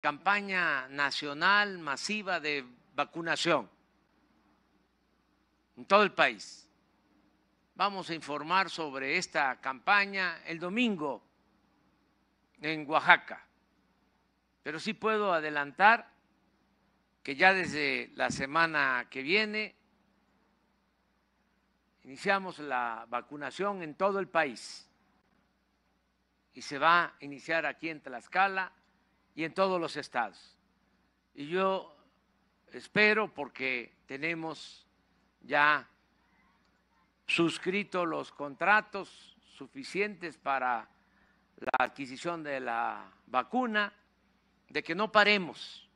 campaña nacional masiva de vacunación en todo el país. Vamos a informar sobre esta campaña el domingo en Oaxaca, pero sí puedo adelantar que ya desde la semana que viene iniciamos la vacunación en todo el país y se va a iniciar aquí en Tlaxcala y en todos los estados. Y yo espero, porque tenemos ya suscrito los contratos suficientes para la adquisición de la vacuna, de que no paremos